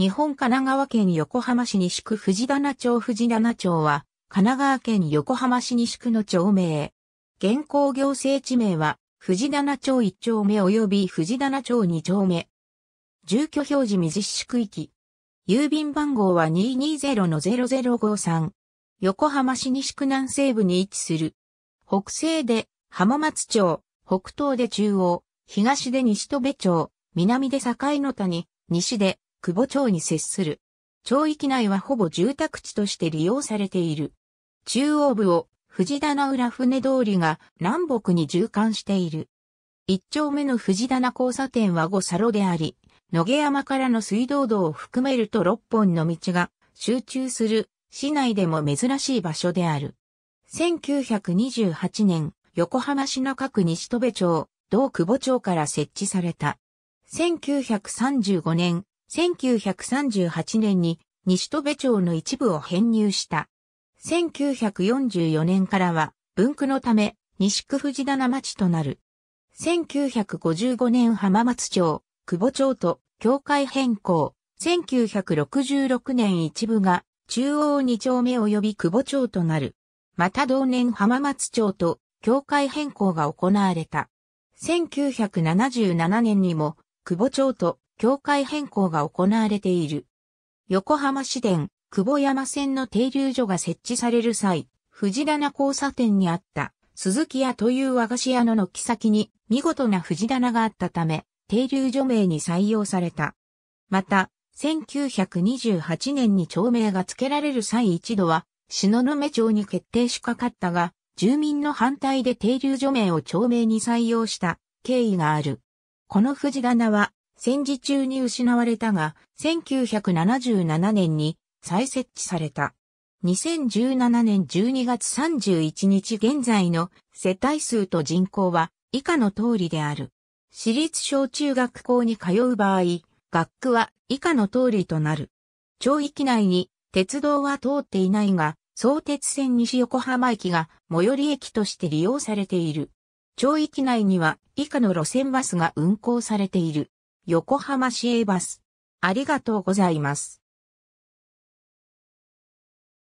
日本神奈川県横浜市西区藤棚町藤棚町は、神奈川県横浜市西区の町名。現行行政地名は、藤棚町1丁目及び藤棚町2丁目。住居表示水市区域。郵便番号は220-0053。横浜市西区南西部に位置する。北西で浜松町、北東で中央、東で西戸部町、南で境の谷、西で久保町に接する。町域内はほぼ住宅地として利用されている。中央部を藤棚浦船通りが南北に縦貫している。一丁目の藤棚交差点は五サロであり、野毛山からの水道道を含めると六本の道が集中する市内でも珍しい場所である。1928年、横浜市中区西戸部町、同久保町から設置された。1935年、1938年に西戸部町の一部を編入した。1944年からは分区のため西区藤棚町となる。1955年浜松町、久保町と境界変更。1966年一部が中央二丁目及び久保町となる。また同年浜松町と境界変更が行われた。1977年にも久保町と境界変更が行われている。横浜市電、久保山線の停留所が設置される際、藤棚交差点にあった鈴木屋という和菓子屋の軒先に見事な藤棚があったため、停留所名に採用された。また、1928年に町名が付けられる際一度は、篠沼町に決定しかかったが、住民の反対で停留所名を町名に採用した経緯がある。この藤棚は戦時中に失われたが、1977年に再設置された。2017年12月31日現在の世帯数と人口は以下の通りである。私立小中学校に通う場合、学区は以下の通りとなる。町域内に鉄道は通っていないが、相鉄線西横浜駅が最寄り駅として利用されている。町域内には以下の路線バスが運行されている。横浜市営バス。ありがとうございます。